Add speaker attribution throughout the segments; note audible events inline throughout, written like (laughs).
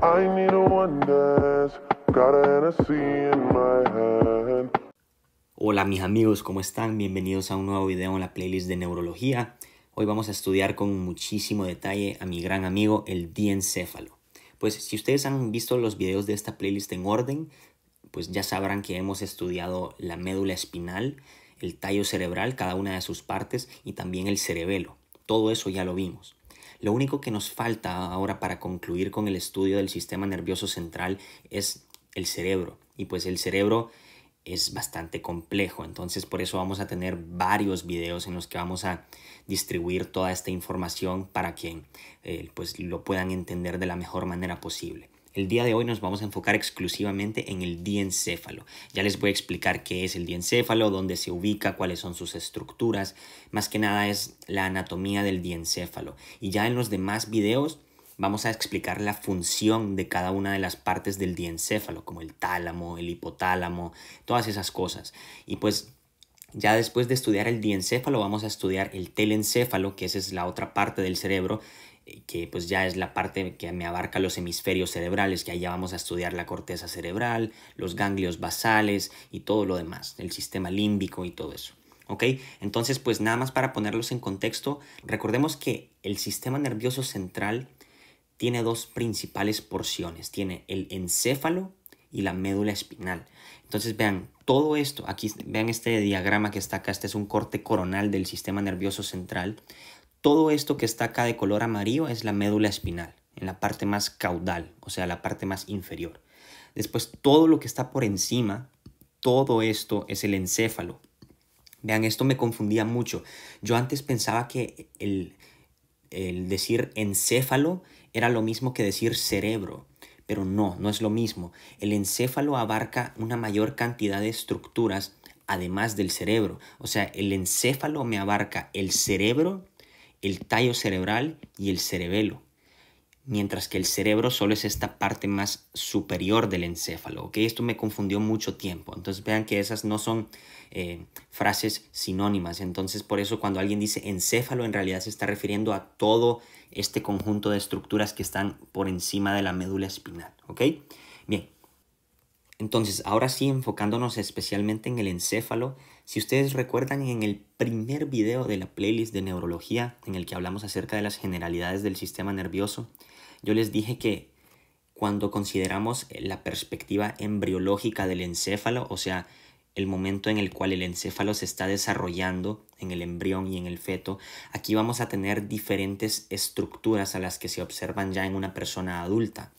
Speaker 1: I need Hola mis amigos, ¿cómo están? Bienvenidos a un nuevo video en la playlist de neurología. Hoy vamos a estudiar con muchísimo detalle a mi gran amigo el diencéfalo. Pues si ustedes han visto los videos de esta playlist en orden, pues ya sabrán que hemos estudiado la médula espinal, el tallo cerebral, cada una de sus partes y también el cerebelo. Todo eso ya lo vimos. Lo único que nos falta ahora para concluir con el estudio del sistema nervioso central es el cerebro. Y pues el cerebro es bastante complejo, entonces por eso vamos a tener varios videos en los que vamos a distribuir toda esta información para que eh, pues lo puedan entender de la mejor manera posible. El día de hoy nos vamos a enfocar exclusivamente en el diencéfalo. Ya les voy a explicar qué es el diencéfalo, dónde se ubica, cuáles son sus estructuras. Más que nada es la anatomía del diencéfalo. Y ya en los demás videos vamos a explicar la función de cada una de las partes del diencéfalo, como el tálamo, el hipotálamo, todas esas cosas. Y pues ya después de estudiar el diencéfalo, vamos a estudiar el telencéfalo, que esa es la otra parte del cerebro, eh, que pues ya es la parte que me abarca los hemisferios cerebrales, que allá vamos a estudiar la corteza cerebral, los ganglios basales y todo lo demás, el sistema límbico y todo eso. ¿Ok? Entonces, pues nada más para ponerlos en contexto, recordemos que el sistema nervioso central tiene dos principales porciones, tiene el encéfalo y la médula espinal. Entonces, vean, todo esto, aquí vean este diagrama que está acá, este es un corte coronal del sistema nervioso central, todo esto que está acá de color amarillo es la médula espinal, en la parte más caudal, o sea, la parte más inferior. Después todo lo que está por encima, todo esto es el encéfalo. Vean, esto me confundía mucho. Yo antes pensaba que el, el decir encéfalo era lo mismo que decir cerebro, pero no, no es lo mismo. El encéfalo abarca una mayor cantidad de estructuras además del cerebro. O sea, el encéfalo me abarca el cerebro el tallo cerebral y el cerebelo, mientras que el cerebro solo es esta parte más superior del encéfalo. ¿ok? Esto me confundió mucho tiempo, entonces vean que esas no son eh, frases sinónimas, entonces por eso cuando alguien dice encéfalo en realidad se está refiriendo a todo este conjunto de estructuras que están por encima de la médula espinal. ¿ok? Bien, entonces, ahora sí, enfocándonos especialmente en el encéfalo, si ustedes recuerdan en el primer video de la playlist de neurología, en el que hablamos acerca de las generalidades del sistema nervioso, yo les dije que cuando consideramos la perspectiva embriológica del encéfalo, o sea, el momento en el cual el encéfalo se está desarrollando en el embrión y en el feto, aquí vamos a tener diferentes estructuras a las que se observan ya en una persona adulta.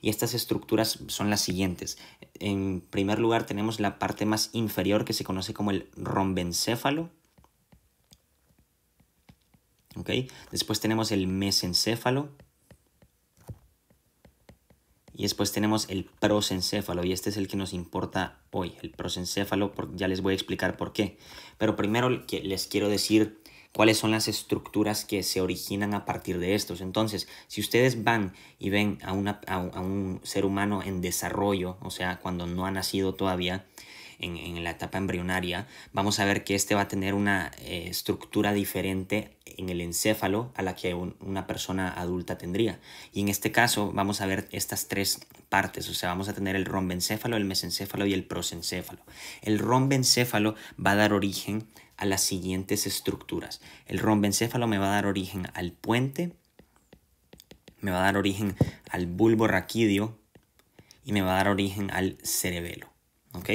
Speaker 1: Y estas estructuras son las siguientes. En primer lugar tenemos la parte más inferior que se conoce como el rombencéfalo, Después tenemos el mesencéfalo. Y después tenemos el prosencéfalo, y este es el que nos importa hoy, el prosencéfalo, ya les voy a explicar por qué. Pero primero les quiero decir cuáles son las estructuras que se originan a partir de estos. Entonces, si ustedes van y ven a, a, un ser humano en desarrollo, o sea, cuando no ha nacido todavía, en, la etapa embrionaria, vamos a ver que este va a tener una eh, estructura diferente en el encéfalo a la que una persona adulta tendría. Y en este caso vamos a ver estas tres partes, o sea, vamos a tener el rombencéfalo, el mesencéfalo y el prosencéfalo. El rombencéfalo va a dar origen a las siguientes estructuras. El rombencéfalo me va a dar origen al puente, me va a dar origen al bulbo raquídeo y me va a dar origen al cerebelo. ¿ok?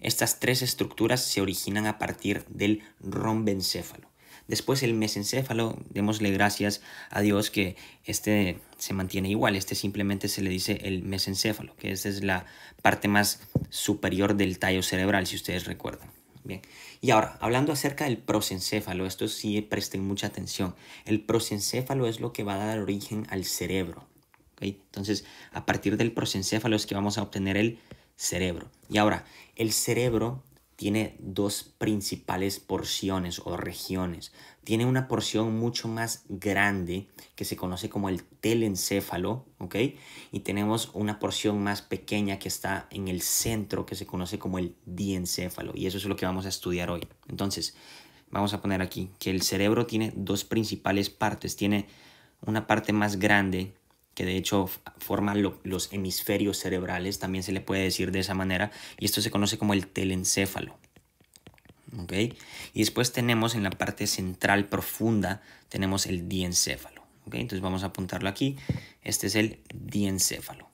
Speaker 1: Estas tres estructuras se originan a partir del rombencéfalo. Después el mesencéfalo, démosle gracias a Dios que este se mantiene igual, este simplemente se le dice el mesencéfalo, que esa es la parte más superior del tallo cerebral, si ustedes recuerdan. Bien. Y ahora, hablando acerca del prosencéfalo, esto sí presten mucha atención. El prosencéfalo es lo que va a dar origen al cerebro. Entonces, a partir del prosencéfalo es que vamos a obtener el cerebro. Y ahora, el cerebro tiene dos principales porciones o regiones. Tiene una porción mucho más grande que se conoce como el telencéfalo, ¿ok? Y tenemos una porción más pequeña que está en el centro que se conoce como el diencéfalo. Y eso es lo que vamos a estudiar hoy. Entonces, vamos a poner aquí que el cerebro tiene dos principales partes. Tiene una parte más grande que de hecho forman los hemisferios cerebrales, también se le puede decir de esa manera, y esto se conoce como el telencéfalo. Y después tenemos en la parte central profunda, tenemos el diencéfalo. Entonces vamos a apuntarlo aquí, este es el diencéfalo.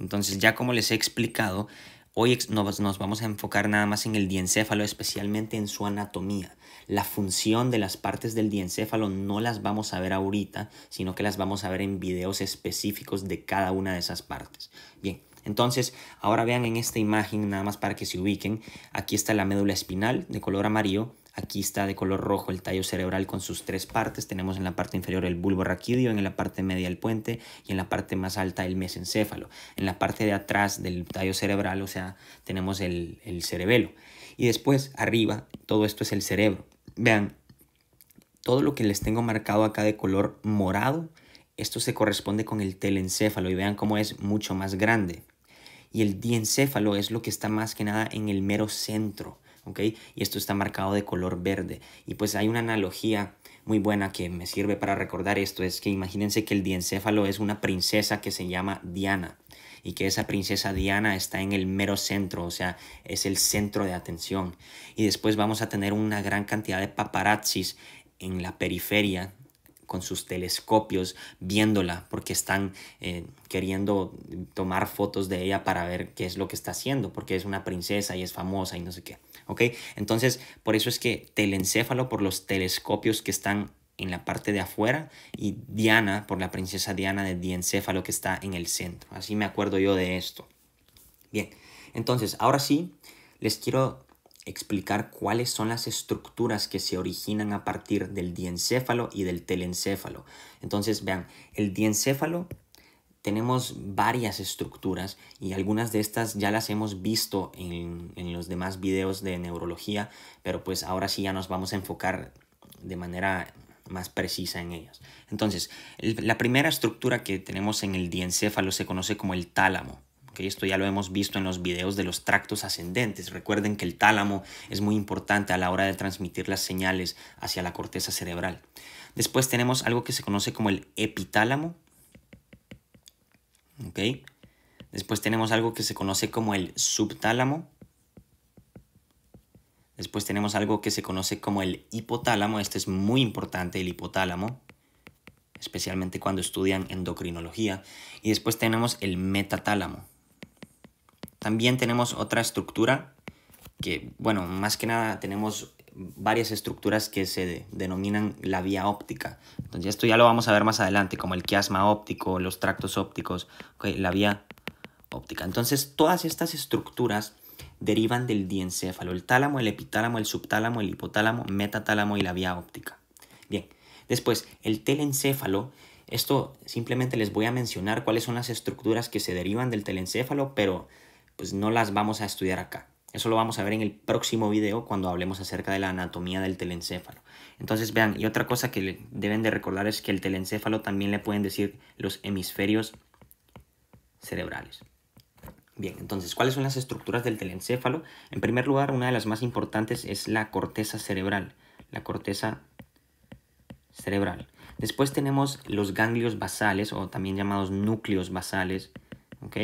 Speaker 1: Entonces ya como les he explicado, Hoy nos, vamos a enfocar nada más en el diencéfalo, especialmente en su anatomía. La función de las partes del diencéfalo no las vamos a ver ahorita, sino que las vamos a ver en videos específicos de cada una de esas partes. Bien, entonces, ahora vean en esta imagen, nada más para que se ubiquen, aquí está la médula espinal de color amarillo, Aquí está de color rojo el tallo cerebral con sus tres partes. Tenemos en la parte inferior el bulbo raquídeo, en la parte media el puente y en la parte más alta el mesencéfalo. En la parte de atrás del tallo cerebral, o sea, tenemos el, el cerebelo. Y después, arriba, todo esto es el cerebro. Vean, todo lo que les tengo marcado acá de color morado, esto se corresponde con el telencéfalo y vean cómo es mucho más grande. Y el diencéfalo es lo que está más que nada en el mero centro. Y esto está marcado de color verde. Y pues hay una analogía muy buena que me sirve para recordar esto, es que imagínense que el diencéfalo es una princesa que se llama Diana y que esa princesa Diana está en el mero centro, o sea, es el centro de atención. Y después vamos a tener una gran cantidad de paparazzis en la periferia con sus telescopios viéndola porque están eh, queriendo tomar fotos de ella para ver qué es lo que está haciendo porque es una princesa y es famosa y no sé qué. Entonces, por eso es que telencéfalo por los telescopios que están en la parte de afuera y Diana por la princesa Diana de diencéfalo que está en el centro. Así me acuerdo yo de esto. Bien, entonces, ahora sí, les quiero explicar cuáles son las estructuras que se originan a partir del diencéfalo y del telencéfalo. Entonces, vean, el diencéfalo tenemos varias estructuras y algunas de estas ya las hemos visto en, los demás videos de neurología, pero pues ahora sí ya nos vamos a enfocar de manera más precisa en ellas. Entonces, la primera estructura que tenemos en el diencéfalo se conoce como el tálamo. esto ya lo hemos visto en los videos de los tractos ascendentes. Recuerden que el tálamo es muy importante a la hora de transmitir las señales hacia la corteza cerebral. Después tenemos algo que se conoce como el epitálamo, ¿ok? Después tenemos algo que se conoce como el subtálamo. Después tenemos algo que se conoce como el hipotálamo. Este es muy importante, el hipotálamo, especialmente cuando estudian endocrinología. Y después tenemos el metatálamo. También tenemos otra estructura que, bueno, más que nada tenemos varias estructuras que se denominan la vía óptica. Entonces esto ya lo vamos a ver más adelante, como el quiasma óptico, los tractos ópticos, la vía óptica. Entonces todas estas estructuras derivan del diencéfalo, el tálamo, el epitálamo, el subtálamo, el hipotálamo, metatálamo y la vía óptica. Bien, después el telencéfalo esto simplemente les voy a mencionar cuáles son las estructuras que se derivan del telencéfalo, pero pues no las vamos a estudiar acá. Eso lo vamos a ver en el próximo video cuando hablemos acerca de la anatomía del telencéfalo. Entonces vean, y otra cosa que deben de recordar es que el telencéfalo también le pueden decir los hemisferios cerebrales. Bien, entonces, ¿cuáles son las estructuras del telencéfalo? En primer lugar, una de las más importantes es la corteza cerebral. La corteza cerebral. Después tenemos los ganglios basales o también llamados núcleos basales. ¿ok?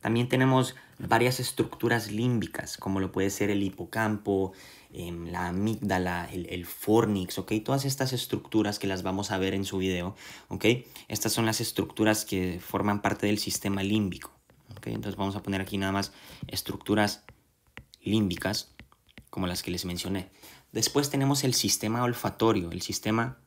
Speaker 1: También tenemos varias estructuras límbicas, como lo puede ser el hipocampo, em, la amígdala, el, fornix, ¿ok? Todas estas estructuras que las vamos a ver en su video, ¿ok? Estas son las estructuras que forman parte del sistema límbico, Entonces vamos a poner aquí nada más estructuras límbicas, como las que les mencioné. Después tenemos el sistema olfatorio, el sistema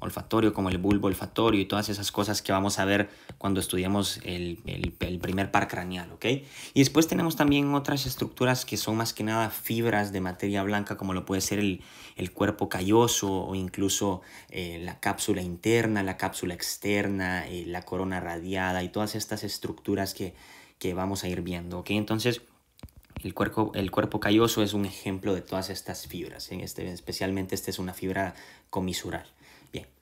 Speaker 1: olfatorio como el bulbo olfatorio y todas esas cosas que vamos a ver cuando estudiemos el, el, primer par craneal, Y después tenemos también otras estructuras que son más que nada fibras de materia blanca, como lo puede ser el, el cuerpo calloso o incluso eh, la cápsula interna, la cápsula externa, eh, la corona radiada y todas estas estructuras que, que vamos a ir viendo, Entonces... El cuerpo, el cuerpo calloso es un ejemplo de todas estas fibras, ¿eh? este, especialmente esta es una fibra comisural.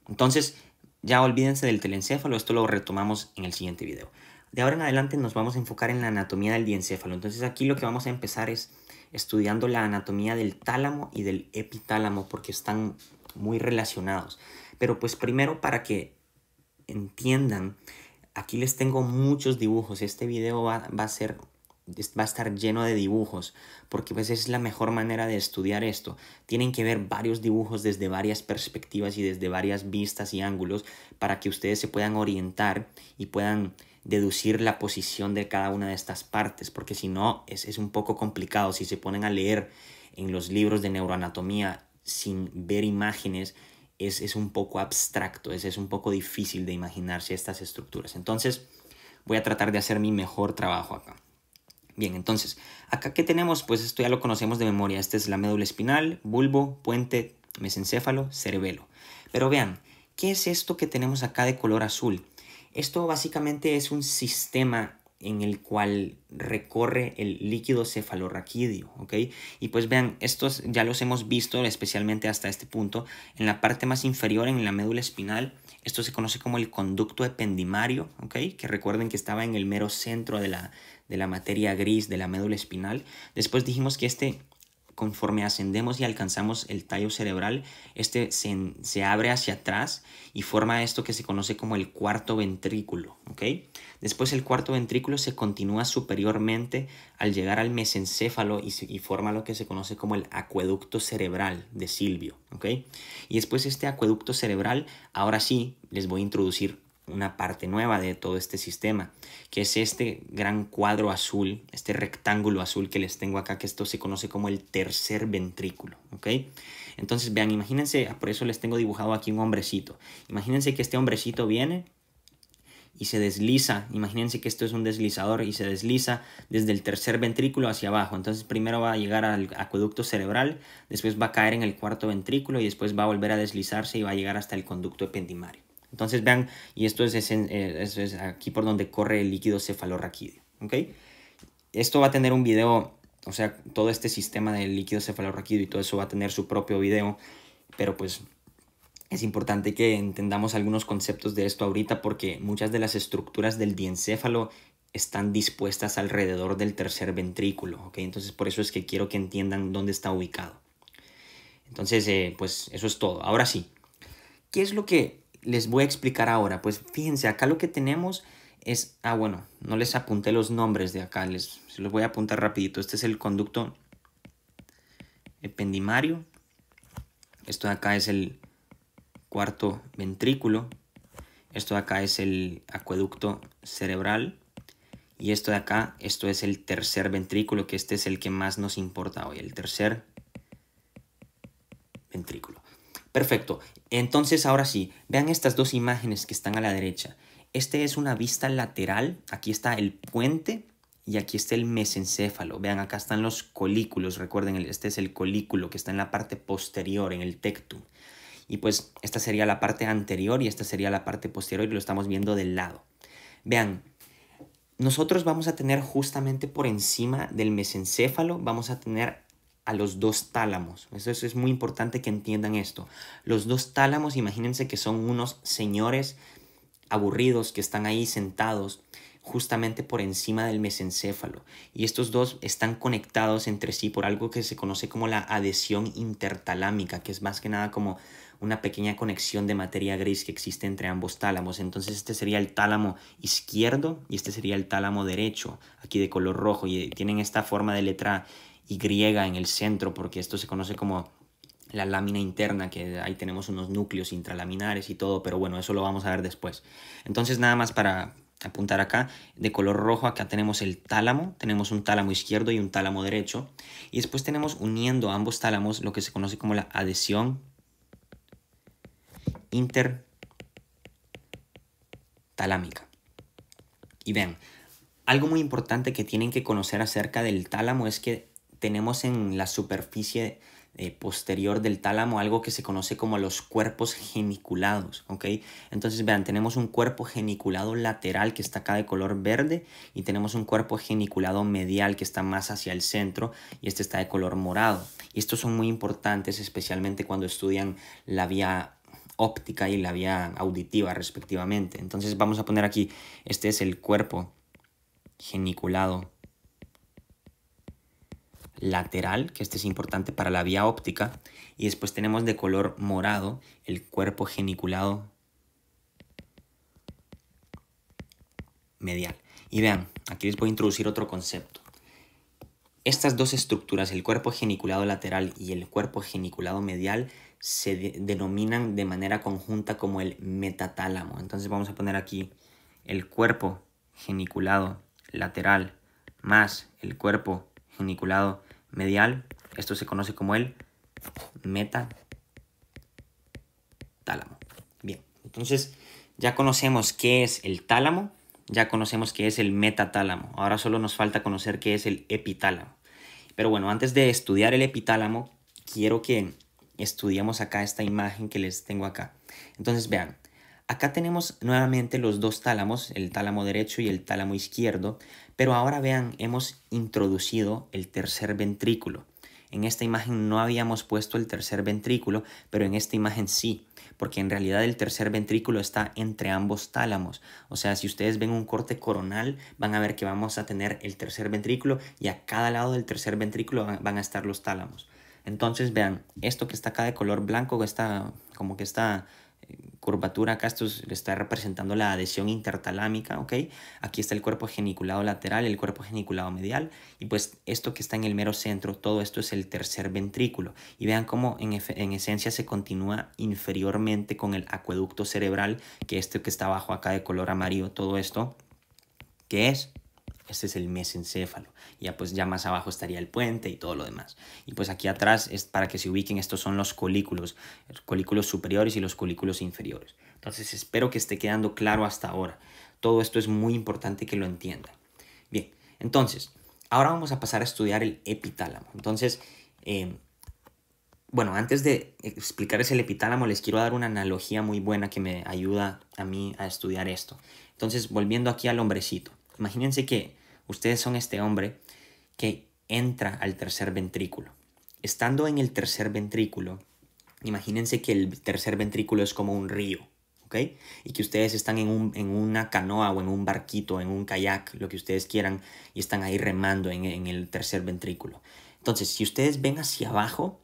Speaker 1: Entonces, ya olvídense del telencéfalo, esto lo retomamos en el siguiente video. De ahora en adelante nos vamos a enfocar en la anatomía del diencéfalo. Entonces aquí lo que vamos a empezar es estudiando la anatomía del tálamo y del epitálamo porque están muy relacionados. Pero pues primero para que entiendan, aquí les tengo muchos dibujos. Este video va, va a ser va a estar lleno de dibujos, porque pues es la mejor manera de estudiar esto. Tienen que ver varios dibujos desde varias perspectivas y desde varias vistas y ángulos para que ustedes se puedan orientar y puedan deducir la posición de cada una de estas partes, porque si no es, un poco complicado. Si se ponen a leer en los libros de neuroanatomía sin ver imágenes, es, un poco abstracto, es, es un poco difícil de imaginarse estas estructuras. Entonces voy a tratar de hacer mi mejor trabajo acá. Bien, entonces, acá que tenemos, pues esto ya lo conocemos de memoria. Esta es la médula espinal, bulbo, puente, mesencéfalo, cerebelo. Pero vean, ¿qué es esto que tenemos acá de color azul? Esto básicamente es un sistema en el cual recorre el líquido cefalorraquídeo, ¿ok? Y pues vean, estos ya los hemos visto, especialmente hasta este punto, en la parte más inferior, en la médula espinal, esto se conoce como el conducto ependimario, ¿ok? Que recuerden que estaba en el mero centro de la, de la materia gris de la médula espinal. Después dijimos que este conforme ascendemos y alcanzamos el tallo cerebral, este se, abre hacia atrás y forma esto que se conoce como el cuarto ventrículo. ¿okay? Después el cuarto ventrículo se continúa superiormente al llegar al mesencéfalo y, forma lo que se conoce como el acueducto cerebral de Silvio. ¿okay? Y después este acueducto cerebral, ahora sí les voy a introducir una parte nueva de todo este sistema, que es este gran cuadro azul, este rectángulo azul que les tengo acá, que esto se conoce como el tercer ventrículo, ¿ok? Entonces, vean, imagínense, ah, por eso les tengo dibujado aquí un hombrecito. Imagínense que este hombrecito viene y se desliza, imagínense que esto es un deslizador y se desliza desde el tercer ventrículo hacia abajo. Entonces primero va a llegar al acueducto cerebral, después va a caer en el cuarto ventrículo y después va a volver a deslizarse y va a llegar hasta el conducto ependimario. Entonces vean, y esto eh, es, aquí por donde corre el líquido cefalorraquídeo. ¿ok? Esto va a tener un video, o sea, todo este sistema del líquido cefalorraquídeo y todo eso va a tener su propio video, pero pues es importante que entendamos algunos conceptos de esto ahorita porque muchas de las estructuras del diencéfalo están dispuestas alrededor del tercer ventrículo, ¿ok? Entonces por eso es que quiero que entiendan dónde está ubicado. Entonces, eh, pues eso es todo. Ahora sí, ¿qué es lo que les voy a explicar ahora. Pues fíjense, acá lo que tenemos es... Ah, bueno, no les apunté los nombres de acá, les los voy a apuntar rapidito. Este es el conducto ependimario. Esto de acá es el cuarto ventrículo. Esto de acá es el acueducto cerebral. Y esto de acá, esto es el tercer ventrículo, que este es el que más nos importa hoy, el tercer ventrículo. Perfecto. Entonces ahora sí, vean estas dos imágenes que están a la derecha. Este es una vista lateral, aquí está el puente y aquí está el mesencéfalo. Vean, acá están los colículos, recuerden, este es el colículo que está en la parte posterior, en el tectum. Y pues esta sería la parte anterior y esta sería la parte posterior y lo estamos viendo del lado. Vean, nosotros vamos a tener justamente por encima del mesencéfalo, vamos a tener a los dos tálamos. Eso es, es muy importante que entiendan esto. Los dos tálamos, imagínense que son unos señores aburridos que están ahí sentados justamente por encima del mesencéfalo. Y estos dos están conectados entre sí por algo que se conoce como la adhesión intertalámica, que es más que nada como una pequeña conexión de materia gris que existe entre ambos tálamos. Entonces este sería el tálamo izquierdo y este sería el tálamo derecho, aquí de color rojo, y tienen esta forma de letra y en el centro, porque esto se conoce como la lámina interna, que ahí tenemos unos núcleos intralaminares y todo, pero bueno, eso lo vamos a ver después. Entonces, nada más para apuntar acá, de color rojo acá tenemos el tálamo, tenemos un tálamo izquierdo y un tálamo derecho, y después tenemos uniendo ambos tálamos lo que se conoce como la adhesión intertalámica. Y ven, algo muy importante que tienen que conocer acerca del tálamo es que tenemos en la superficie eh, posterior del tálamo algo que se conoce como los cuerpos geniculados, ¿ok? Entonces, vean, tenemos un cuerpo geniculado lateral que está acá de color verde y tenemos un cuerpo geniculado medial que está más hacia el centro y este está de color morado. Y estos son muy importantes, especialmente cuando estudian la vía óptica y la vía auditiva respectivamente. Entonces vamos a poner aquí, este es el cuerpo geniculado lateral, que este es importante para la vía óptica, y después tenemos de color morado el cuerpo geniculado medial. Y vean, aquí les voy a introducir otro concepto. Estas dos estructuras, el cuerpo geniculado lateral y el cuerpo geniculado medial, se denominan de manera conjunta como el metatálamo. Entonces vamos a poner aquí el cuerpo geniculado lateral más el cuerpo geniculado medial, esto se conoce como el metatálamo. Bien, entonces ya conocemos qué es el tálamo, ya conocemos qué es el metatálamo, ahora solo nos falta conocer qué es el epitálamo. Pero bueno, antes de estudiar el epitálamo, quiero que estudiemos acá esta imagen que les tengo acá. Entonces vean, Acá tenemos nuevamente los dos tálamos, el tálamo derecho y el tálamo izquierdo, pero ahora vean, hemos introducido el tercer ventrículo. En esta imagen no habíamos puesto el tercer ventrículo, pero en esta imagen sí, porque en realidad el tercer ventrículo está entre ambos tálamos. O sea, si ustedes ven un corte coronal, van a ver que vamos a tener el tercer ventrículo y a cada lado del tercer ventrículo van a estar los tálamos. Entonces vean, esto que está acá de color blanco, está como que está curvatura, acá esto está representando la adhesión intertalámica, ¿ok? Aquí está el cuerpo geniculado lateral, el cuerpo geniculado medial, y pues esto que está en el mero centro, todo esto es el tercer ventrículo. Y vean cómo en, esencia se continúa inferiormente con el acueducto cerebral, que este que está abajo acá de color amarillo, todo esto, que es, este es el mesencéfalo ya pues ya más abajo estaría el puente y todo lo demás. Y pues aquí atrás, es para que se ubiquen, estos son los colículos, los colículos superiores y los colículos inferiores. Entonces espero que esté quedando claro hasta ahora. Todo esto es muy importante que lo entiendan. Bien, entonces, ahora vamos a pasar a estudiar el epitálamo. Entonces, em, bueno, antes de explicarles el epitálamo, les quiero dar una analogía muy buena que me ayuda a mí a estudiar esto. Entonces, volviendo aquí al hombrecito. Imagínense que Ustedes son este hombre que entra al tercer ventrículo. Estando en el tercer ventrículo, imagínense que el tercer ventrículo es como un río, ¿ok? Y que ustedes están en, una canoa o en un barquito, en un kayak, lo que ustedes quieran, y están ahí remando en, en el tercer ventrículo. Entonces, si ustedes ven hacia abajo,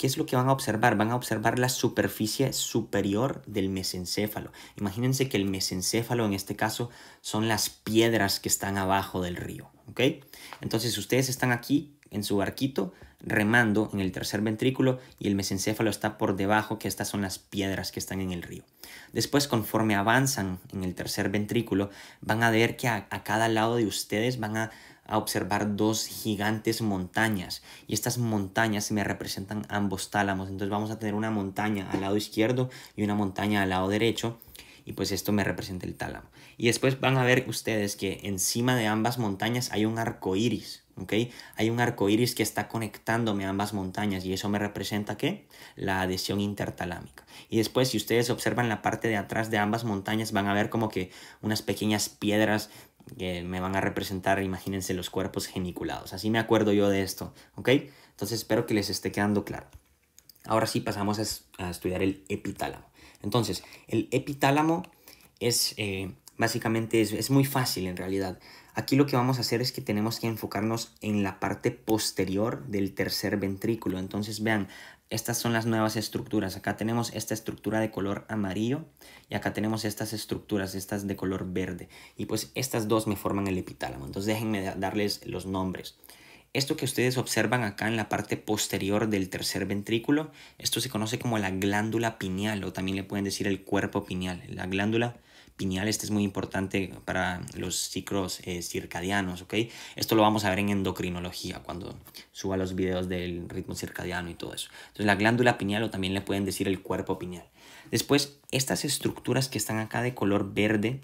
Speaker 1: ¿Qué es lo que van a observar? Van a observar la superficie superior del mesencéfalo. Imagínense que el mesencéfalo en este caso son las piedras que están abajo del río. Entonces ustedes están aquí en su barquito remando en el tercer ventrículo y el mesencéfalo está por debajo, que estas son las piedras que están en el río. Después, conforme avanzan en el tercer ventrículo, van a ver que a cada lado de ustedes van a a observar dos gigantes montañas y estas montañas me representan ambos tálamos. Entonces vamos a tener una montaña al lado izquierdo y una montaña al lado derecho y pues esto me representa el tálamo. Y después van a ver ustedes que encima de ambas montañas hay un arco iris, ¿ok? Hay un arco iris que está conectándome a ambas montañas y eso me representa ¿qué? La adhesión intertalámica. Y después si ustedes observan la parte de atrás de ambas montañas van a ver como que unas pequeñas piedras que me van a representar, imagínense, los cuerpos geniculados. Así me acuerdo yo de esto, ¿ok? Entonces espero que les esté quedando claro. Ahora sí pasamos a, estudiar el epitálamo. Entonces, el epitálamo es, eh, básicamente, es muy fácil en realidad. Aquí lo que vamos a hacer es que tenemos que enfocarnos en la parte posterior del tercer ventrículo. Entonces, vean, estas son las nuevas estructuras. Acá tenemos esta estructura de color amarillo y acá tenemos estas estructuras, estas de color verde. Y pues estas dos me forman el epitálamo. Entonces déjenme darles los nombres. Esto que ustedes observan acá en la parte posterior del tercer ventrículo, esto se conoce como la glándula pineal o también le pueden decir el cuerpo pineal. La glándula pineal este es muy importante para los ciclos eh, circadianos, ¿ok? Esto lo vamos a ver en endocrinología cuando suba los videos del ritmo circadiano y todo eso. Entonces la glándula pineal o también le pueden decir el cuerpo pineal. Después, estas estructuras que están acá de color verde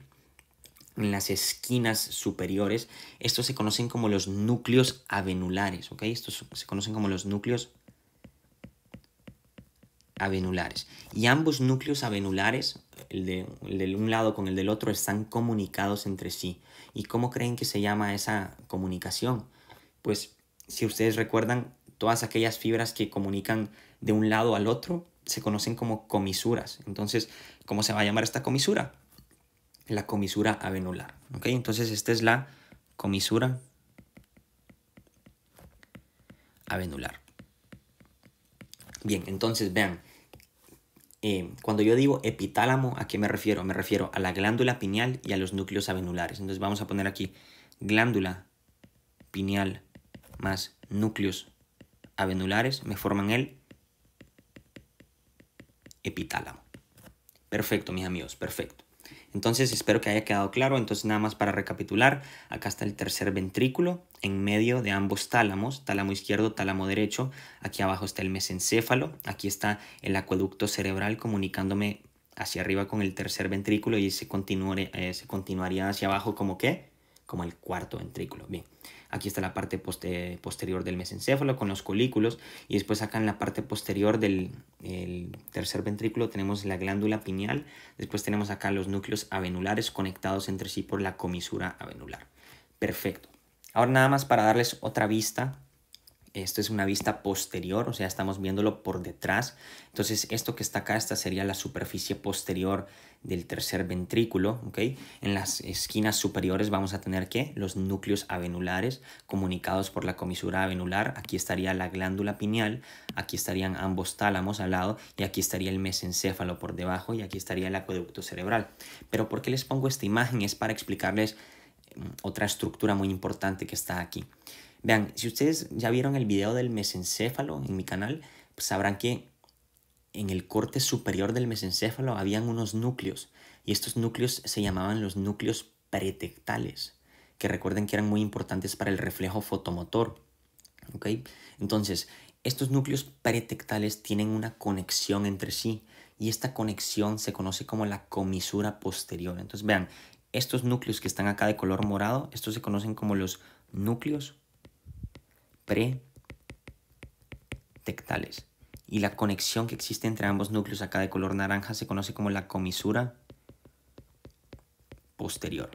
Speaker 1: en las esquinas superiores, estos se conocen como los núcleos avenulares, ¿ok? Estos se conocen como los núcleos avenulares. Y ambos núcleos avenulares, el de, un lado con el del otro, están comunicados entre sí. ¿Y cómo creen que se llama esa comunicación? Pues si ustedes recuerdan, todas aquellas fibras que comunican de un lado al otro se conocen como comisuras. Entonces, ¿cómo se va a llamar esta comisura? La comisura avenular. ¿Ok? Entonces, esta es la comisura avenular. Bien, entonces vean, eh, cuando yo digo epitálamo, ¿a qué me refiero? Me refiero a la glándula pineal y a los núcleos avenulares. Entonces vamos a poner aquí glándula pineal más núcleos avenulares me forman el epitálamo. Perfecto, mis amigos, perfecto. Entonces espero que haya quedado claro. Entonces nada más para recapitular, acá está el tercer ventrículo en medio de ambos tálamos, tálamo izquierdo, tálamo derecho. Aquí abajo está el mesencéfalo, aquí está el acueducto cerebral comunicándome hacia arriba con el tercer ventrículo y se, eh, se continuaría hacia abajo como que como el cuarto ventrículo. Bien, aquí está la parte posterior del mesencéfalo con los colículos y después acá en la parte posterior del el tercer ventrículo tenemos la glándula pineal, después tenemos acá los núcleos avenulares conectados entre sí por la comisura avenular. Perfecto. Ahora nada más para darles otra vista esto es una vista posterior, o sea, estamos viéndolo por detrás. Entonces, esto que está acá, esta sería la superficie posterior del tercer ventrículo, ¿ok? En las esquinas superiores vamos a tener que los núcleos avenulares comunicados por la comisura avenular. Aquí estaría la glándula pineal, aquí estarían ambos tálamos al lado y aquí estaría el mesencéfalo por debajo y aquí estaría el acueducto cerebral. Pero ¿por qué les pongo esta imagen? Es para explicarles mm, otra estructura muy importante que está aquí. Vean, si ustedes ya vieron el video del mesencéfalo en mi canal, pues sabrán que en el corte superior del mesencéfalo habían unos núcleos y estos núcleos se llamaban los núcleos pretectales, que recuerden que eran muy importantes para el reflejo fotomotor. Entonces, estos núcleos pretectales tienen una conexión entre sí y esta conexión se conoce como la comisura posterior. Entonces, vean, estos núcleos que están acá de color morado, estos se conocen como los núcleos Pre-tectales. y la conexión que existe entre ambos núcleos acá de color naranja se conoce como la comisura posterior.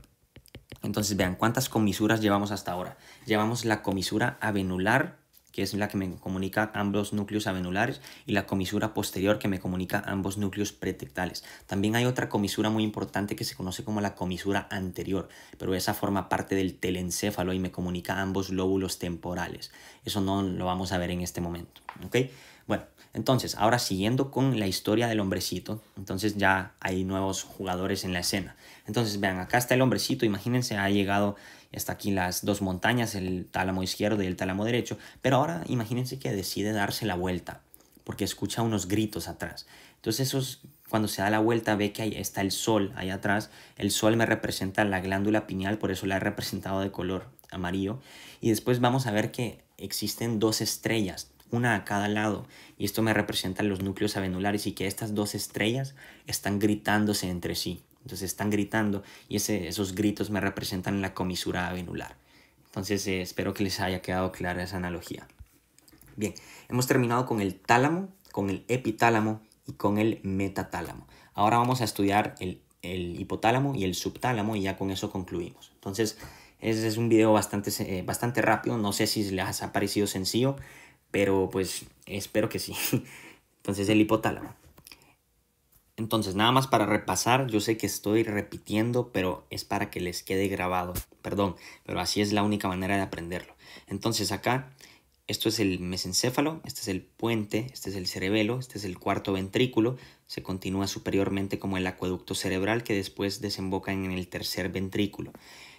Speaker 1: Entonces vean cuántas comisuras llevamos hasta ahora. Llevamos la comisura avenular que es la que me comunica ambos núcleos avenulares, y la comisura posterior que me comunica ambos núcleos pretectales. También hay otra comisura muy importante que se conoce como la comisura anterior, pero esa forma parte del telencéfalo y me comunica ambos lóbulos temporales. Eso no lo vamos a ver en este momento. ¿ok? Bueno, entonces, ahora siguiendo con la historia del hombrecito, entonces ya hay nuevos jugadores en la escena. Entonces, vean, acá está el hombrecito, imagínense, ha llegado está aquí las dos montañas, el tálamo izquierdo y el tálamo derecho, pero ahora imagínense que decide darse la vuelta, porque escucha unos gritos atrás. Entonces esos, cuando se da la vuelta ve que ahí está el sol, ahí atrás, el sol me representa la glándula pineal, por eso la he representado de color amarillo, y después vamos a ver que existen dos estrellas, una a cada lado, y esto me representa los núcleos avenulares y que estas dos estrellas están gritándose entre sí. Entonces están gritando y ese, esos gritos me representan la comisura venular. Entonces eh, espero que les haya quedado clara esa analogía. Bien, hemos terminado con el tálamo, con el epitálamo y con el metatálamo. Ahora vamos a estudiar el, el hipotálamo y el subtálamo y ya con eso concluimos. Entonces, ese es un video bastante, eh, bastante rápido, no sé si les ha parecido sencillo, pero pues espero que sí. (laughs) Entonces el hipotálamo. Entonces, nada más para repasar, yo sé que estoy repitiendo, pero es para que les quede grabado, perdón, pero así es la única manera de aprenderlo. Entonces, acá, esto es el mesencéfalo, este es el puente, este es el cerebelo, este es el cuarto ventrículo, se continúa superiormente como el acueducto cerebral que después desemboca en el tercer ventrículo.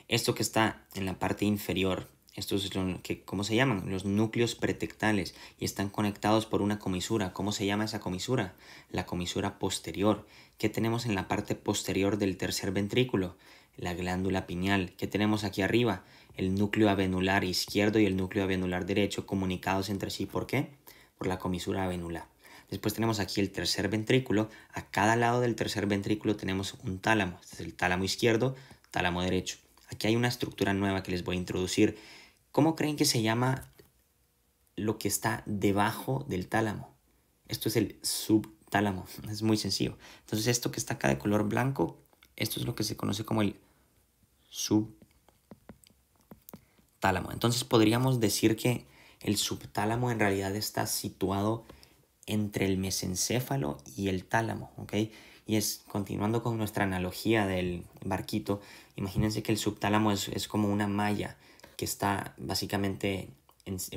Speaker 1: Esto que está en la parte inferior estos son que, ¿cómo se llaman? Los núcleos pretectales y están conectados por una comisura. ¿Cómo se llama esa comisura? La comisura posterior. ¿Qué tenemos en la parte posterior del tercer ventrículo? La glándula pineal. ¿Qué tenemos aquí arriba? El núcleo avenular izquierdo y el núcleo avenular derecho comunicados entre sí. ¿Por qué? Por la comisura avenular. Después tenemos aquí el tercer ventrículo. A cada lado del tercer ventrículo tenemos un tálamo. Este es el tálamo izquierdo, tálamo derecho. Aquí hay una estructura nueva que les voy a introducir ¿Cómo creen que se llama lo que está debajo del tálamo? Esto es el subtálamo, (laughs) es muy sencillo. Entonces esto que está acá de color blanco, esto es lo que se conoce como el subtálamo. Entonces podríamos decir que el subtálamo en realidad está situado entre el mesencéfalo y el tálamo, ¿ok? Y es, continuando con nuestra analogía del barquito, imagínense que el subtálamo es como una malla que está básicamente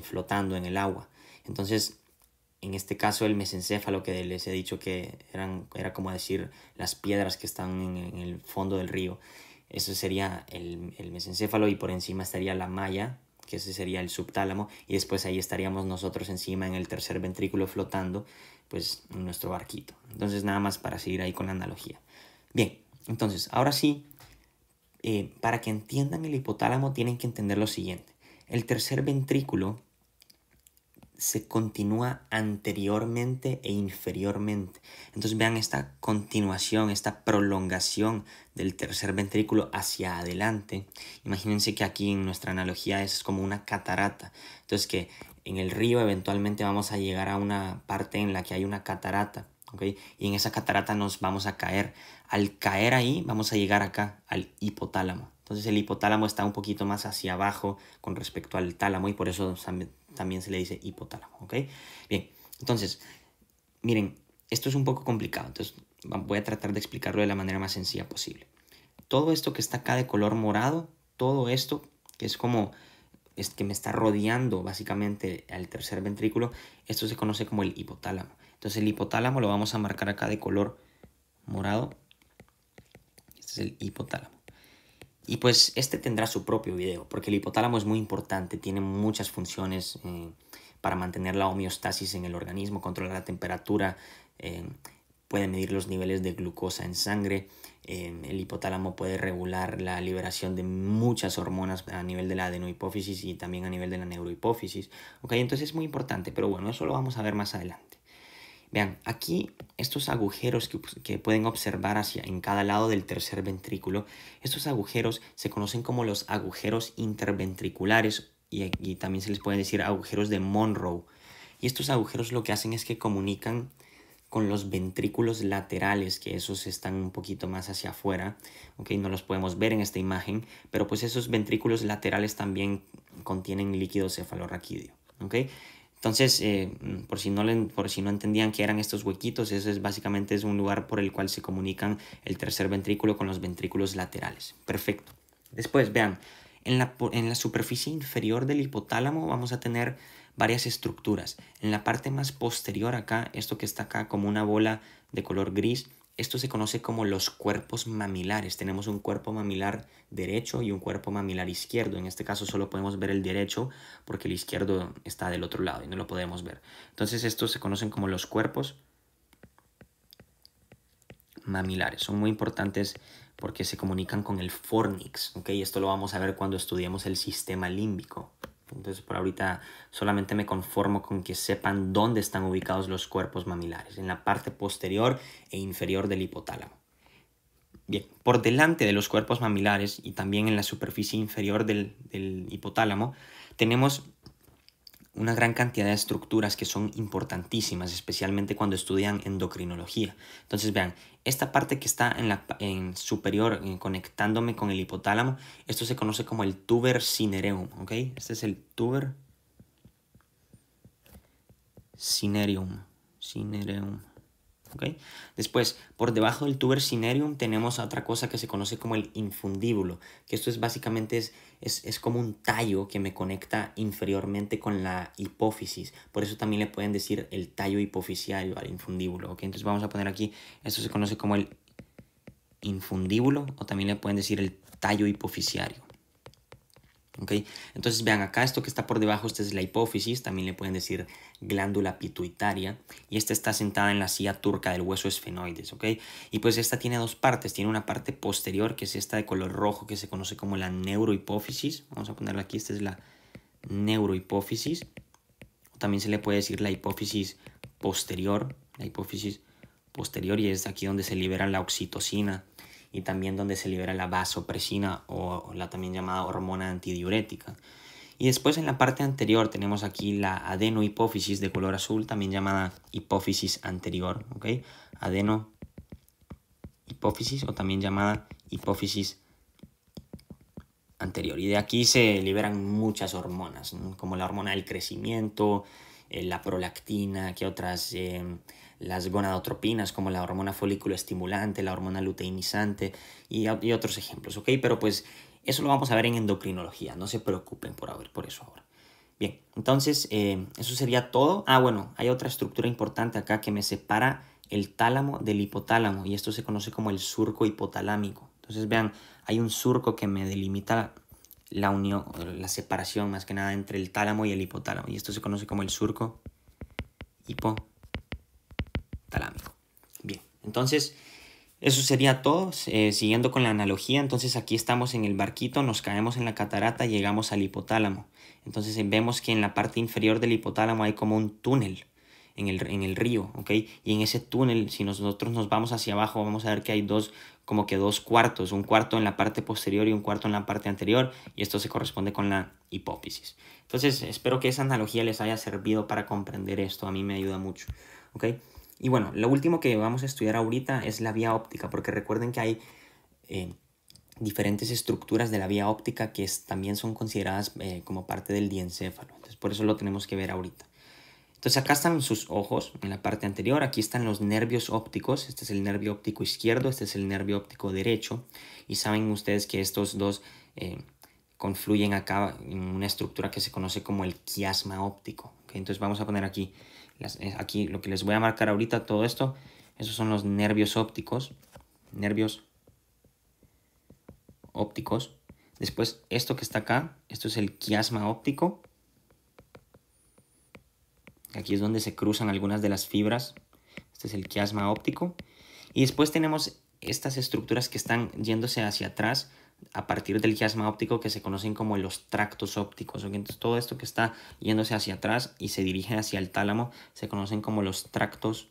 Speaker 1: flotando en el agua. Entonces, en este caso, el mesencéfalo que les he dicho que eran, era como decir las piedras que están en, el fondo del río. Eso sería el, mesencéfalo y por encima estaría la malla, que ese sería el subtálamo, y después ahí estaríamos nosotros encima en el tercer ventrículo flotando, pues nuestro barquito. Entonces, nada más para seguir ahí con la analogía. Bien, entonces, ahora sí, eh, para que entiendan el hipotálamo tienen que entender lo siguiente. El tercer ventrículo se continúa anteriormente e inferiormente. Entonces vean esta continuación, esta prolongación del tercer ventrículo hacia adelante. Imagínense que aquí en nuestra analogía es como una catarata. Entonces que en el río eventualmente vamos a llegar a una parte en la que hay una catarata. Y en esa catarata nos vamos a caer al caer ahí vamos a llegar acá, al hipotálamo. Entonces el hipotálamo está un poquito más hacia abajo con respecto al tálamo y por eso también se le dice hipotálamo, ¿ok? Bien, entonces, miren, esto es un poco complicado, entonces voy a tratar de explicarlo de la manera más sencilla posible. Todo esto que está acá de color morado, todo esto que es como es que me está rodeando básicamente al tercer ventrículo, esto se conoce como el hipotálamo. Entonces el hipotálamo lo vamos a marcar acá de color morado el hipotálamo. Y pues este tendrá su propio video, porque el hipotálamo es muy importante, tiene muchas funciones eh, para mantener la homeostasis en el organismo, controlar la temperatura, eh, puede medir los niveles de glucosa en sangre, eh, el hipotálamo puede regular la liberación de muchas hormonas a nivel de la adenohipófisis y también a nivel de la neurohipófisis. Ok, entonces es muy importante, pero bueno, eso lo vamos a ver más adelante. Vean, aquí estos agujeros que, pueden observar hacia, en cada lado del tercer ventrículo, estos agujeros se conocen como los agujeros interventriculares y, y también se les puede decir agujeros de Monroe. Y estos agujeros lo que hacen es que comunican con los ventrículos laterales, que esos están un poquito más hacia afuera, okay. no los podemos ver en esta imagen, pero pues esos ventrículos laterales también contienen líquido cefalorraquídeo, ok. Entonces, eh, mm, por, si no le, por si no entendían qué eran estos huequitos, eso es básicamente es un lugar por el cual se comunican el tercer ventrículo con los ventrículos laterales. Perfecto. Después, vean, en la, en la superficie inferior del hipotálamo vamos a tener varias estructuras. En la parte más posterior acá, esto que está acá como una bola de color gris, esto se conoce como los cuerpos mamilares. Tenemos un cuerpo mamilar derecho y un cuerpo mamilar izquierdo. En este caso solo podemos ver el derecho porque el izquierdo está del otro lado y no lo podemos ver. Entonces estos se conocen como los cuerpos mamilares. Son muy importantes porque se comunican con el fornix. okay Esto lo vamos a ver cuando estudiemos el sistema límbico. Entonces, por ahorita solamente me conformo con que sepan dónde están ubicados los cuerpos mamilares, en la parte posterior e inferior del hipotálamo. Bien, por delante de los cuerpos mamilares y también en la superficie inferior del, del hipotálamo, tenemos una gran cantidad de estructuras que son importantísimas, especialmente cuando estudian endocrinología. Entonces, vean, esta parte que está en la superior, eh, conectándome con el hipotálamo, esto se conoce como el tuber cinereum, ¿ok? Este es el tuber cinereum, cinereum. ¿ok? Después, por debajo del tuber cinereum tenemos otra cosa que se conoce como el infundíbulo, que esto es básicamente es es, como un tallo que me conecta inferiormente con la hipófisis. Por eso también le pueden decir el tallo hipoficiario al infundíbulo. Entonces vamos a poner aquí, esto se conoce como el infundíbulo o también le pueden decir el tallo hipoficiario. Entonces vean acá esto que está por debajo, esta es la hipófisis, también le pueden decir glándula pituitaria y esta está sentada en la silla turca del hueso esfenoides, ¿ok? Y pues esta tiene dos partes, tiene una parte posterior que es esta de color rojo que se conoce como la neurohipófisis, vamos a ponerla aquí, esta es la neurohipófisis, también se le puede decir la hipófisis posterior, la hipófisis posterior y es aquí donde se libera la oxitocina y también donde se libera la vasopresina o la también llamada hormona antidiurética. Y después en la parte anterior tenemos aquí la adenohipófisis de color azul, también llamada hipófisis anterior, ¿ok? Adenohipófisis o también llamada hipófisis anterior. Y de aquí se liberan muchas hormonas, como la hormona del crecimiento, eh, la prolactina, que otras... Eh, las gonadotropinas como la hormona folículo estimulante, la hormona luteinizante y, otros ejemplos, ¿ok? Pero pues eso lo vamos a ver en endocrinología, no se preocupen por, por eso ahora. Bien, entonces eh, eso sería todo. Ah, bueno, hay otra estructura importante acá que me separa el tálamo del hipotálamo y esto se conoce como el surco hipotalámico. Entonces vean, hay un surco que me delimita la unión, la separación más que nada entre el tálamo y el hipotálamo y esto se conoce como el surco hipo Bien, entonces eso sería todo. Eh, siguiendo con la analogía, entonces aquí estamos en el barquito, nos caemos en la catarata, llegamos al hipotálamo. Entonces vemos que en la parte inferior del hipotálamo hay como un túnel en el, en el río, ¿ok? Y en ese túnel, si nosotros nos vamos hacia abajo, vamos a ver que hay dos, como que dos cuartos, un cuarto en la parte posterior y un cuarto en la parte anterior, y esto se corresponde con la hipófisis. Entonces, espero que esa analogía les haya servido para comprender esto, a mí me ayuda mucho, ¿ok? Y bueno, lo último que vamos a estudiar ahorita es la vía óptica, porque recuerden que hay eh, diferentes estructuras de la vía óptica que también son consideradas eh, como parte del diencéfalo. Entonces, por eso lo tenemos que ver ahorita. Entonces, acá están sus ojos en la parte anterior, aquí están los nervios ópticos, este es el nervio óptico izquierdo, este es el nervio óptico derecho, y saben ustedes que estos dos eh, confluyen acá en una estructura que se conoce como el quiasma óptico. Entonces, vamos a poner aquí eh, aquí lo que les voy a marcar ahorita, todo esto, esos son los nervios ópticos. Nervios ópticos. Después, esto que está acá, esto es el quiasma óptico. Aquí es donde se cruzan algunas de las fibras. Este es el quiasma óptico. Y después tenemos estas estructuras que están yéndose hacia atrás, a partir del quiasma óptico que se conocen como los tractos ópticos. todo esto que está yéndose hacia atrás y se dirige hacia el tálamo se conocen como los tractos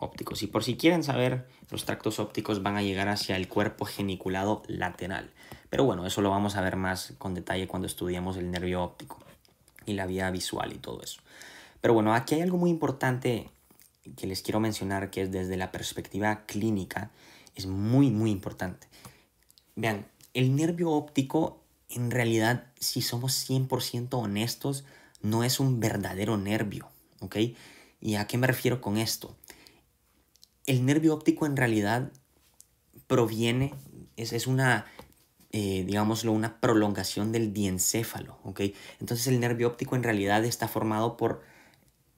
Speaker 1: ópticos. Y por si quieren saber, los tractos ópticos van a llegar hacia el cuerpo geniculado lateral. Pero bueno, eso lo vamos a ver más con detalle cuando estudiemos el nervio óptico y la vía visual y todo eso. Pero bueno, aquí hay algo muy importante que les quiero mencionar que es desde la perspectiva clínica es muy, muy importante. Vean, el nervio óptico, en realidad, si somos 100% honestos, no es un verdadero nervio, ¿ok? ¿Y a qué me refiero con esto? El nervio óptico en realidad proviene, es, una, eh, digámoslo, una prolongación del diencéfalo, ¿ok? Entonces el nervio óptico en realidad está formado por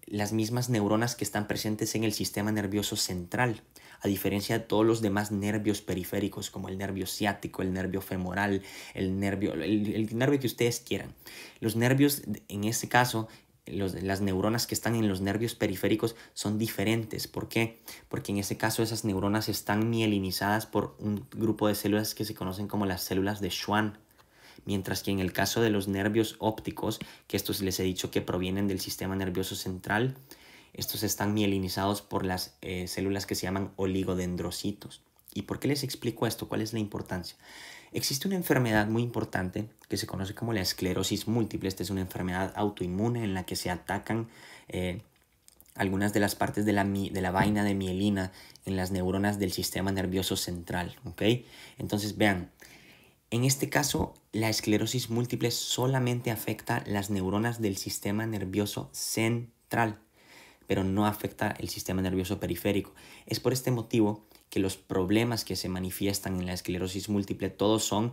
Speaker 1: las mismas neuronas que están presentes en el sistema nervioso central a diferencia de todos los demás nervios periféricos, como el nervio ciático, el nervio femoral, el nervio, el, nervio que ustedes quieran. Los nervios, en este caso, las neuronas que están en los nervios periféricos son diferentes. ¿Por qué? Porque en ese caso esas neuronas están mielinizadas por un grupo de células que se conocen como las células de Schwann. Mientras que en el caso de los nervios ópticos, que estos les he dicho que provienen del sistema nervioso central, estos están mielinizados por las eh, células que se llaman oligodendrocitos. ¿Y por qué les explico esto? ¿Cuál es la importancia? Existe una enfermedad muy importante que se conoce como la esclerosis múltiple. Esta es una enfermedad autoinmune en la que se atacan eh, algunas de las partes de la, de la, vaina de mielina en las neuronas del sistema nervioso central. ¿okay? Entonces, vean, en este caso, la esclerosis múltiple solamente afecta las neuronas del sistema nervioso central pero no afecta el sistema nervioso periférico. Es por este motivo que los problemas que se manifiestan en la esclerosis múltiple todos son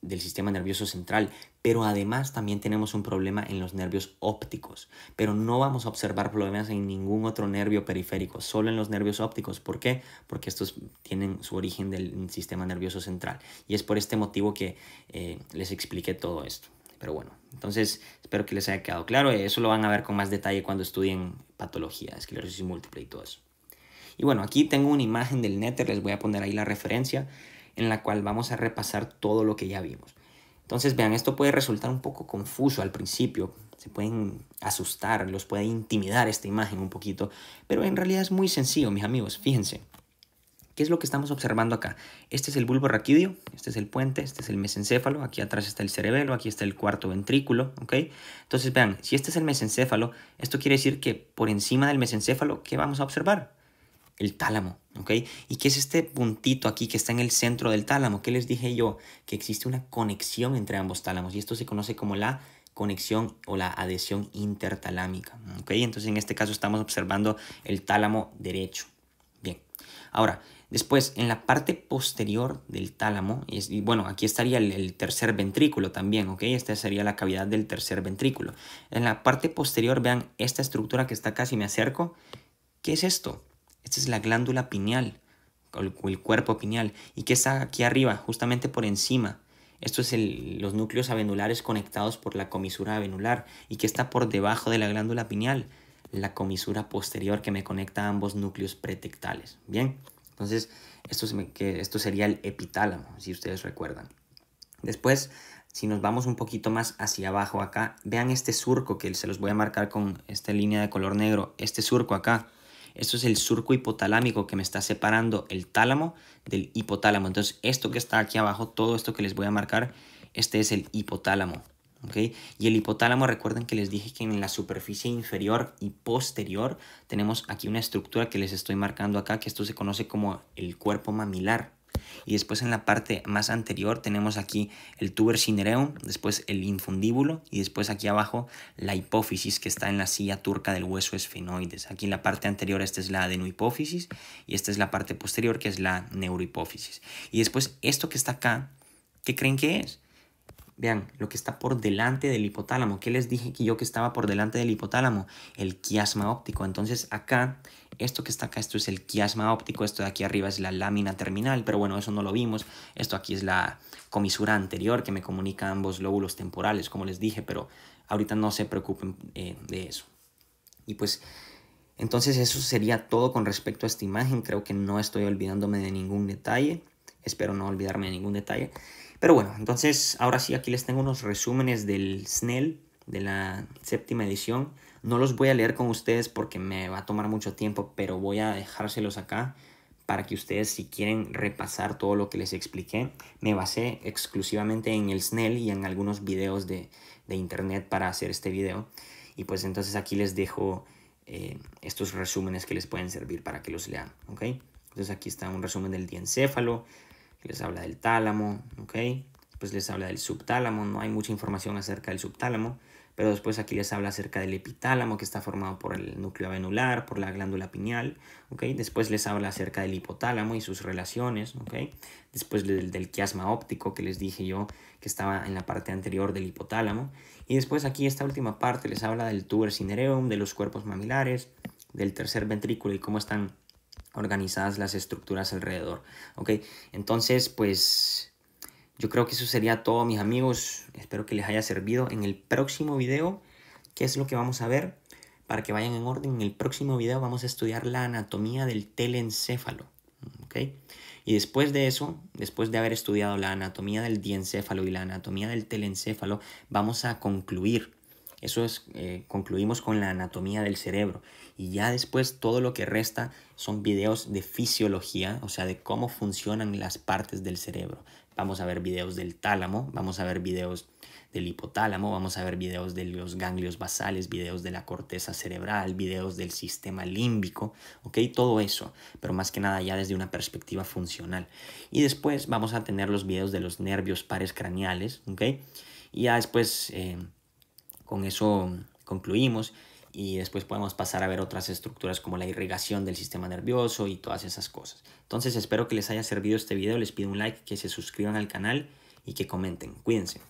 Speaker 1: del sistema nervioso central, pero además también tenemos un problema en los nervios ópticos, pero no vamos a observar problemas en ningún otro nervio periférico, solo en los nervios ópticos. ¿Por qué? Porque estos tienen su origen del sistema nervioso central y es por este motivo que eh, les expliqué todo esto. Pero bueno, entonces espero que les haya quedado claro. Eso lo van a ver con más detalle cuando estudien patología, esclerosis múltiple y todo eso. Y bueno, aquí tengo una imagen del Netter, les voy a poner ahí la referencia en la cual vamos a repasar todo lo que ya vimos. Entonces, vean, esto puede resultar un poco confuso al principio, se pueden asustar, los puede intimidar esta imagen un poquito, pero en realidad es muy sencillo, mis amigos, fíjense. ¿Qué es lo que estamos observando acá? Este es el bulbo raquídeo, este es el puente, este es el mesencéfalo, aquí atrás está el cerebelo, aquí está el cuarto ventrículo, ¿ok? Entonces vean, si este es el mesencéfalo, esto quiere decir que por encima del mesencéfalo, ¿qué vamos a observar? El tálamo, ¿ok? ¿Y qué es este puntito aquí que está en el centro del tálamo? ¿Qué les dije yo? Que existe una conexión entre ambos tálamos y esto se conoce como la conexión o la adhesión intertalámica, ¿ok? Entonces en este caso estamos observando el tálamo derecho. Bien, ahora Después, en la parte posterior del tálamo, y bueno, aquí estaría el, tercer ventrículo también, ¿ok? Esta sería la cavidad del tercer ventrículo. En la parte posterior, vean esta estructura que está casi me acerco. ¿Qué es esto? Esta es la glándula pineal, el, cuerpo pineal. ¿Y qué está aquí arriba? Justamente por encima. Esto es los núcleos avenulares conectados por la comisura avenular. ¿Y qué está por debajo de la glándula pineal? La comisura posterior que me conecta a ambos núcleos pretectales. Bien. Entonces, esto, que esto sería el epitálamo, si ustedes recuerdan. Después, si nos vamos un poquito más hacia abajo acá, vean este surco que se los voy a marcar con esta línea de color negro, este surco acá. Esto es el surco hipotalámico que me está separando el tálamo del hipotálamo. Entonces, esto que está aquí abajo, todo esto que les voy a marcar, este es el hipotálamo. Y el hipotálamo, recuerden que les dije que en la superficie inferior y posterior tenemos aquí una estructura que les estoy marcando acá, que esto se conoce como el cuerpo mamilar. Y después en la parte más anterior tenemos aquí el tuber cinereum, después el infundíbulo y después aquí abajo la hipófisis que está en la silla turca del hueso esfenoides. Aquí en la parte anterior esta es la adenohipófisis y esta es la parte posterior que es la neurohipófisis. Y después esto que está acá, ¿qué creen que es? Vean, lo que está por delante del hipotálamo. ¿Qué les dije que yo que estaba por delante del hipotálamo? El quiasma óptico. Entonces acá, esto que está acá, esto es el quiasma óptico. Esto de aquí arriba es la lámina terminal, pero bueno, eso no lo vimos. Esto aquí es la comisura anterior que me comunica ambos lóbulos temporales, como les dije, pero ahorita no se preocupen eh, de eso. Y pues... Entonces eso sería todo con respecto a esta imagen. Creo que no estoy olvidándome de ningún detalle. Espero no olvidarme de ningún detalle. Pero bueno, entonces ahora sí aquí les tengo unos resúmenes del Snell de la séptima edición. No los voy a leer con ustedes porque me va a tomar mucho tiempo, pero voy a dejárselos acá para que ustedes si quieren repasar todo lo que les expliqué. Me basé exclusivamente en el Snell y en algunos videos de, internet para hacer este video. Y pues entonces aquí les dejo eh, estos resúmenes que les pueden servir para que los lean. ¿ok? Entonces aquí está un resumen del diencéfalo, les habla del tálamo, ¿ok? Después les habla del subtálamo, no hay mucha información acerca del subtálamo, pero después aquí les habla acerca del epitálamo que está formado por el núcleo avenular, por la glándula pineal, ¿ok? Después les habla acerca del hipotálamo y sus relaciones, ¿ok? Después del, del quiasma óptico que les dije yo que estaba en la parte anterior del hipotálamo. Y después aquí esta última parte les habla del tuber cinereum, de los cuerpos mamilares, del tercer ventrículo y cómo están organizadas las estructuras alrededor. ¿Ok? Entonces, pues yo creo que eso sería todo, mis amigos. Espero que les haya servido. En el próximo video, ¿qué es lo que vamos a ver? Para que vayan en orden, en el próximo video vamos a estudiar la anatomía del telencéfalo. ¿Ok? Y después de eso, después de haber estudiado la anatomía del diencéfalo y la anatomía del telencéfalo, vamos a concluir. Eso es, eh, concluimos con la anatomía del cerebro y ya después todo lo que resta son videos de fisiología, o sea, de cómo funcionan las partes del cerebro. Vamos a ver videos del tálamo, vamos a ver videos del hipotálamo, vamos a ver videos de los ganglios basales, videos de la corteza cerebral, videos del sistema límbico, ¿ok? Todo eso, pero más que nada ya desde una perspectiva funcional. Y después vamos a tener los videos de los nervios pares craneales, ¿ok? Y ya después eh, con eso concluimos y después podemos pasar a ver otras estructuras como la irrigación del sistema nervioso y todas esas cosas. Entonces espero que les haya servido este video, les pido un like, que se suscriban al canal y que comenten. Cuídense.